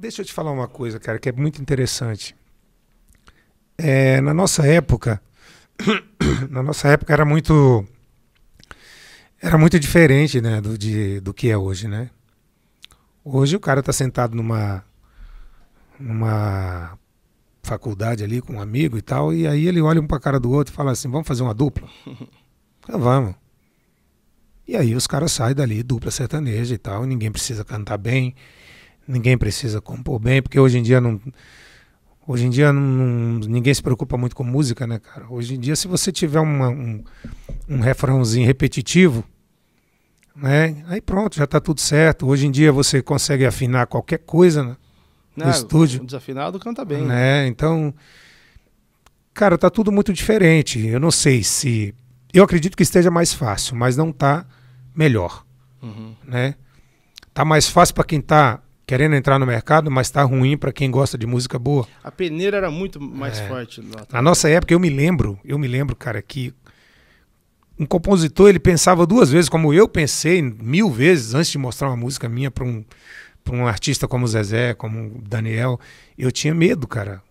Deixa eu te falar uma coisa, cara, que é muito interessante. É, na nossa época, na nossa época era muito era muito diferente, né, do de, do que é hoje, né? Hoje o cara tá sentado numa numa faculdade ali com um amigo e tal, e aí ele olha um pra cara do outro e fala assim: "Vamos fazer uma dupla?" Então, vamos. E aí os caras saem dali, dupla sertaneja e tal, e ninguém precisa cantar bem, ninguém precisa compor bem, porque hoje em dia não. Hoje em dia não, ninguém se preocupa muito com música, né, cara? Hoje em dia, se você tiver uma, um, um refrãozinho repetitivo, né? Aí pronto, já está tudo certo. Hoje em dia você consegue afinar qualquer coisa né? no é, estúdio. desafinado canta bem. Né? É, então, cara, tá tudo muito diferente. Eu não sei se. Eu acredito que esteja mais fácil, mas não tá melhor. Uhum. Né? Tá mais fácil para quem tá querendo entrar no mercado, mas está ruim para quem gosta de música boa. A peneira era muito mais é. forte. Na nossa época, eu me lembro, eu me lembro, cara, que um compositor ele pensava duas vezes, como eu pensei mil vezes antes de mostrar uma música minha para um para um artista como o Zezé, como o Daniel, eu tinha medo, cara.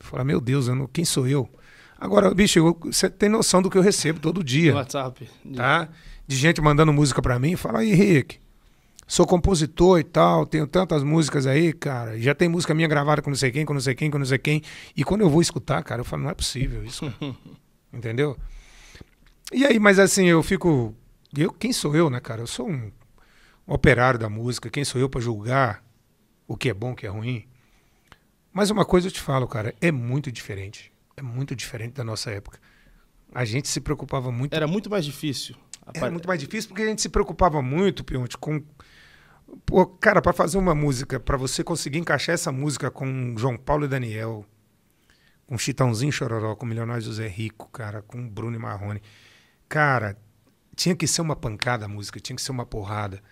Falar, meu Deus, não, quem sou eu? Agora, bicho, você tem noção do que eu recebo todo dia. No WhatsApp. Tá? De gente mandando música para mim, fala aí, Henrique, sou compositor e tal, tenho tantas músicas aí, cara. Já tem música minha gravada com não sei quem, com não sei quem, com não sei quem. E quando eu vou escutar, cara, eu falo, não é possível isso. Entendeu? E aí, mas assim, eu fico. Eu, quem sou eu, né, cara? Eu sou um, um operário da música. Quem sou eu para julgar o que é bom, o que é ruim? Mas uma coisa eu te falo, cara, é muito diferente. É muito diferente da nossa época. A gente se preocupava muito. Era muito mais difícil. Era muito mais difícil porque a gente se preocupava muito, Pionte, com. Pô, cara, para fazer uma música, para você conseguir encaixar essa música com João Paulo e Daniel, com Chitãozinho Chororó, com Milionário José Rico, cara, com Bruno e Marrone. Cara, tinha que ser uma pancada a música, tinha que ser uma porrada.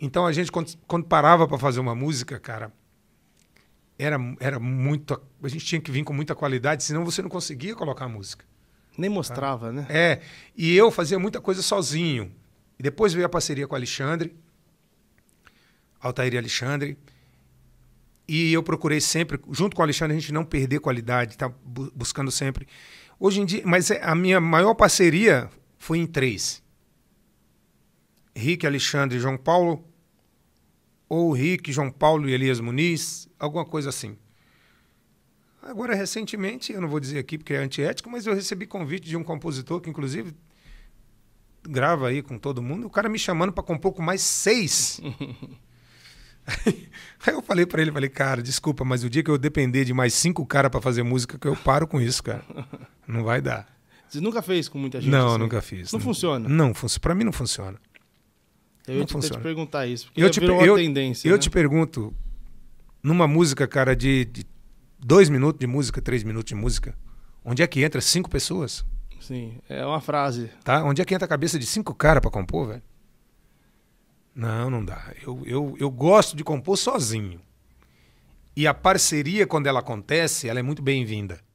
Então a gente, quando, quando parava para fazer uma música, cara, era, era muito. A gente tinha que vir com muita qualidade, senão você não conseguia colocar a música. Nem mostrava, tá? né? É. E eu fazia muita coisa sozinho. E depois veio a parceria com o Alexandre, Altair e Alexandre. E eu procurei sempre, junto com o Alexandre, a gente não perder qualidade, tá buscando sempre. Hoje em dia, mas é, a minha maior parceria foi em três. Rick, Alexandre e João Paulo, ou Rick, João Paulo e Elias Muniz, alguma coisa assim. Agora, recentemente, eu não vou dizer aqui porque é antiético, mas eu recebi convite de um compositor que, inclusive, grava aí com todo mundo, o cara me chamando para compor com mais seis. aí, eu falei para ele, falei, cara, desculpa, mas o dia que eu depender de mais cinco caras para fazer música, que eu paro com isso, cara. Não vai dar. Você nunca fez com muita gente? Não, assim? nunca fiz. Não, não funciona? Não, fun para mim não funciona. Eu não ia te, perguntar isso, porque eu te, eu, tendência. Eu né? te pergunto, numa música, cara, de, de dois minutos de música, três minutos de música, onde é que entra cinco pessoas? Sim, é uma frase. Tá? Onde é que entra a cabeça de cinco caras para compor, velho? Não, não dá. Eu, eu, eu gosto de compor sozinho. E a parceria, quando ela acontece, ela é muito bem-vinda.